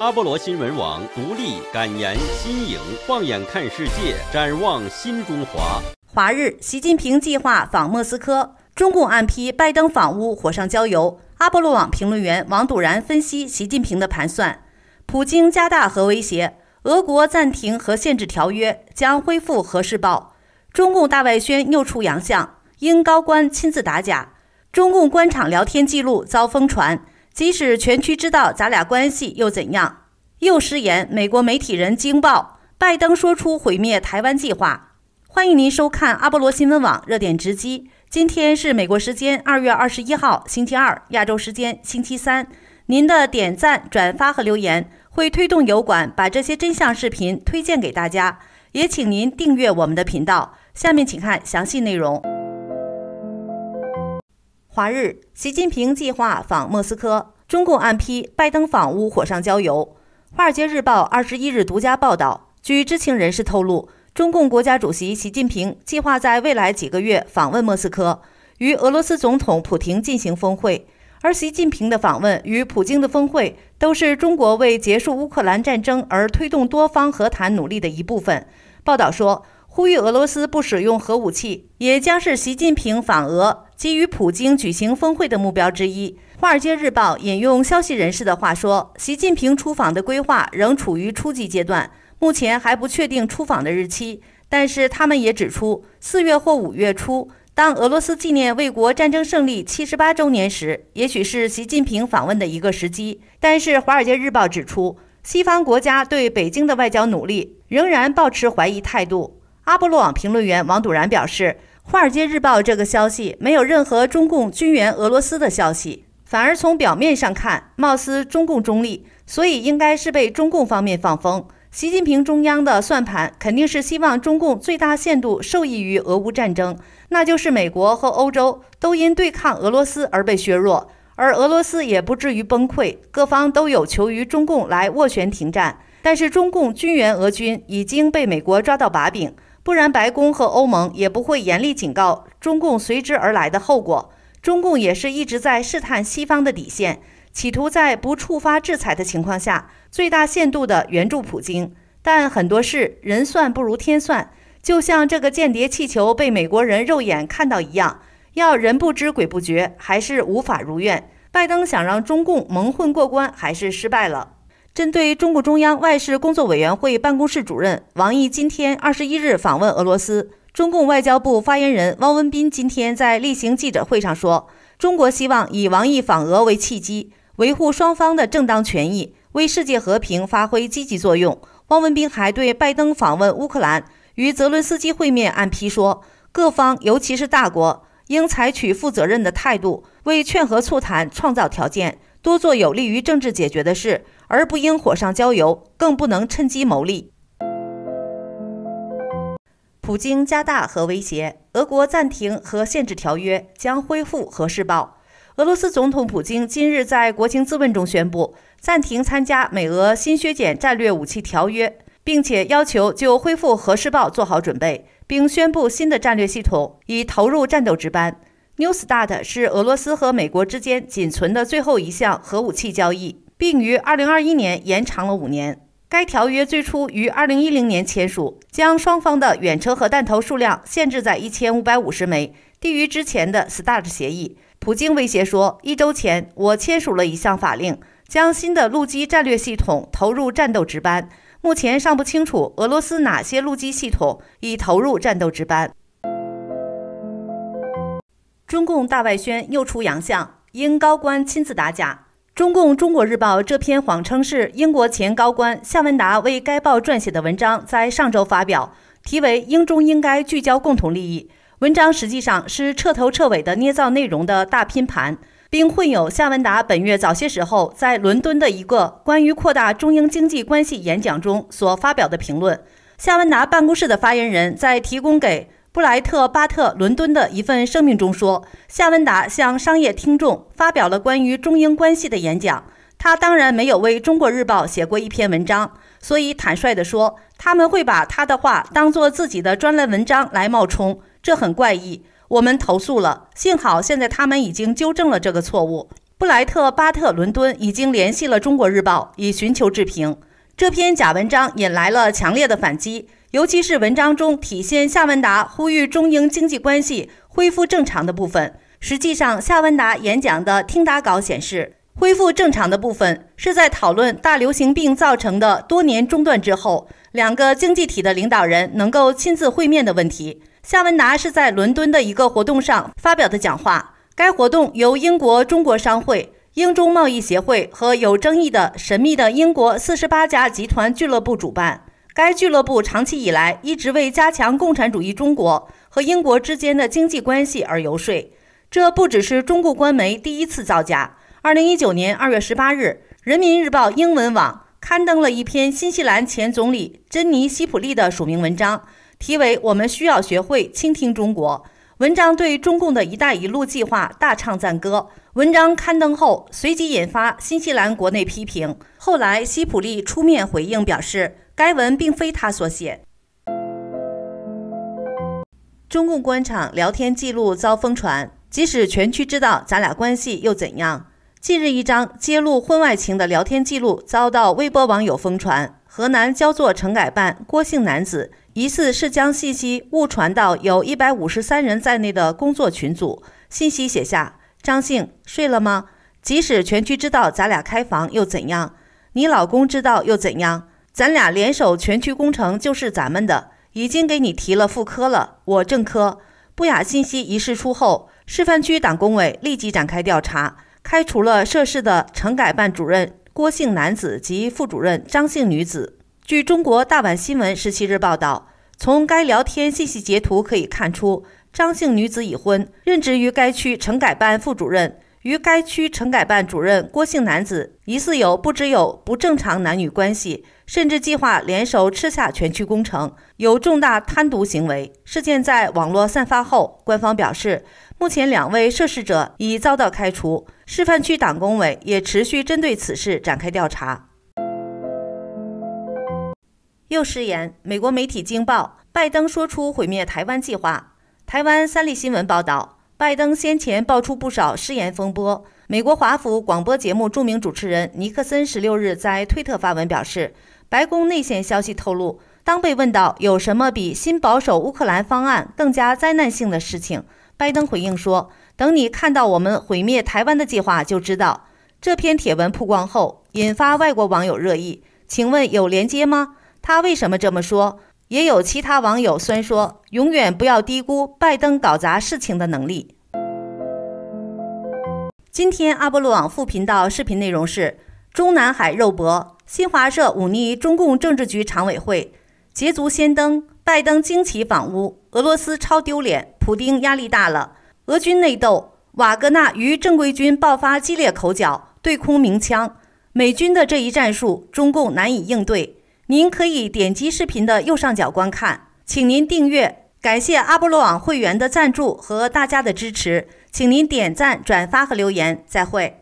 阿波罗新闻网独立敢言新颖，放眼看世界，展望新中华。华日，习近平计划访莫斯科，中共暗批拜登访乌，火上浇油。阿波罗网评论员王笃然分析习近平的盘算。普京加大核威胁，俄国暂停核限制条约，将恢复核试爆。中共大外宣又出洋相，英高官亲自打假，中共官场聊天记录遭疯传。即使全区知道咱俩关系又怎样？又失言。美国媒体人惊爆拜登说出毁灭台湾计划。欢迎您收看阿波罗新闻网热点直击。今天是美国时间二月二十一号星期二，亚洲时间星期三。您的点赞、转发和留言会推动油管把这些真相视频推荐给大家，也请您订阅我们的频道。下面请看详细内容。华日，习近平计划访莫斯科。中共暗批拜登访乌火上浇油。华尔街日报二十一日独家报道，据知情人士透露，中共国家主席习近平计划在未来几个月访问莫斯科，与俄罗斯总统普京进行峰会。而习近平的访问与普京的峰会，都是中国为结束乌克兰战争而推动多方和谈努力的一部分。报道说，呼吁俄罗斯不使用核武器，也将是习近平访俄。基于普京举行峰会的目标之一，《华尔街日报》引用消息人士的话说，习近平出访的规划仍处于初级阶段，目前还不确定出访的日期。但是他们也指出，四月或五月初，当俄罗斯纪念卫国战争胜利七十八周年时，也许是习近平访问的一个时机。但是，《华尔街日报》指出，西方国家对北京的外交努力仍然抱持怀疑态度。阿波罗网评论员王笃然表示。华尔街日报这个消息没有任何中共军援俄罗斯的消息，反而从表面上看，貌似中共中立，所以应该是被中共方面放风。习近平中央的算盘肯定是希望中共最大限度受益于俄乌战争，那就是美国和欧洲都因对抗俄罗斯而被削弱，而俄罗斯也不至于崩溃，各方都有求于中共来斡旋停战。但是中共军援俄军已经被美国抓到把柄。不然，白宫和欧盟也不会严厉警告中共随之而来的后果。中共也是一直在试探西方的底线，企图在不触发制裁的情况下，最大限度的援助普京。但很多事人算不如天算，就像这个间谍气球被美国人肉眼看到一样，要人不知鬼不觉，还是无法如愿。拜登想让中共蒙混过关，还是失败了。针对中共中央外事工作委员会办公室主任王毅今天二十一日访问俄罗斯，中共外交部发言人汪文斌今天在例行记者会上说，中国希望以王毅访俄为契机，维护双方的正当权益，为世界和平发挥积极作用。汪文斌还对拜登访问乌克兰与泽伦斯基会面按批说，各方尤其是大国应采取负责任的态度，为劝和促谈创造条件。多做有利于政治解决的事，而不应火上浇油，更不能趁机谋利。普京加大核威胁，俄国暂停和限制条约将恢复核试爆。俄罗斯总统普京今日在国情咨问中宣布，暂停参加美俄新削减战略武器条约，并且要求就恢复核试爆做好准备，并宣布新的战略系统已投入战斗值班。New START 是俄罗斯和美国之间仅存的最后一项核武器交易，并于2021年延长了五年。该条约最初于2010年签署，将双方的远程核弹头数量限制在1550枚，低于之前的 START 协议。普京威胁说，一周前我签署了一项法令，将新的陆基战略系统投入战斗值班。目前尚不清楚俄罗斯哪些陆基系统已投入战斗值班。中共大外宣又出洋相，英高官亲自打假。中共《中国日报》这篇谎称是英国前高官夏文达为该报撰写的文章，在上周发表，题为“英中应该聚焦共同利益”。文章实际上是彻头彻尾的捏造内容的大拼盘，并混有夏文达本月早些时候在伦敦的一个关于扩大中英经济关系演讲中所发表的评论。夏文达办公室的发言人，在提供给。布莱特巴特伦敦的一份声明中说，夏文达向商业听众发表了关于中英关系的演讲。他当然没有为中国日报写过一篇文章，所以坦率地说，他们会把他的话当作自己的专栏文章来冒充，这很怪异。我们投诉了，幸好现在他们已经纠正了这个错误。布莱特巴特伦敦已经联系了中国日报，以寻求置评。这篇假文章引来了强烈的反击。尤其是文章中体现夏文达呼吁中英经济关系恢复正常的部分，实际上夏文达演讲的听打稿显示，恢复正常的部分是在讨论大流行病造成的多年中断之后，两个经济体的领导人能够亲自会面的问题。夏文达是在伦敦的一个活动上发表的讲话，该活动由英国中国商会、英中贸易协会和有争议的神秘的英国四十八家集团俱乐部主办。该俱乐部长期以来一直为加强共产主义中国和英国之间的经济关系而游说。这不只是中共官媒第一次造假。二零一九年二月十八日，《人民日报》英文网刊登了一篇新西兰前总理珍妮·希普利的署名文章，题为《我们需要学会倾听中国》。文章对中共的一带一路计划大唱赞歌。文章刊登后随即引发新西兰国内批评。后来，希普利出面回应表示。该文并非他所写。中共官场聊天记录遭疯传，即使全区知道咱俩关系又怎样？近日，一张揭露婚外情的聊天记录遭到微博网友疯传。河南焦作城改办郭姓男子疑似是将信息误传到有一百五十三人在内的工作群组，信息写下：“张姓睡了吗？即使全区知道咱俩开房又怎样？你老公知道又怎样？”咱俩联手，全区工程就是咱们的。已经给你提了副科了，我正科。不雅信息一释出后，示范区党工委立即展开调查，开除了涉事的城改办主任郭姓男子及副主任张姓女子。据《中国大阪新闻》十七日报道，从该聊天信息截图可以看出，张姓女子已婚，任职于该区城改办副主任。与该区城改办主任郭姓男子疑似有不只有不正常男女关系，甚至计划联手吃下全区工程，有重大贪渎行为。事件在网络散发后，官方表示，目前两位涉事者已遭到开除。示范区党工委也持续针对此事展开调查。又失言，美国媒体惊爆，拜登说出毁灭台湾计划。台湾三立新闻报道。拜登先前爆出不少失言风波。美国华府广播节目著名主持人尼克森十六日在推特发文表示，白宫内线消息透露，当被问到有什么比新保守乌克兰方案更加灾难性的事情，拜登回应说：“等你看到我们毁灭台湾的计划，就知道。”这篇帖文曝光后，引发外国网友热议。请问有连接吗？他为什么这么说？也有其他网友酸说：“永远不要低估拜登搞砸事情的能力。”今天阿波罗网副频道视频内容是：中南海肉搏，新华社忤逆中共政治局常委会，捷足先登，拜登惊奇访乌，俄罗斯超丢脸，普京压力大了，俄军内斗，瓦格纳与正规军爆发激烈口角，对空鸣枪，美军的这一战术，中共难以应对。您可以点击视频的右上角观看，请您订阅。感谢阿波罗网会员的赞助和大家的支持，请您点赞、转发和留言。再会。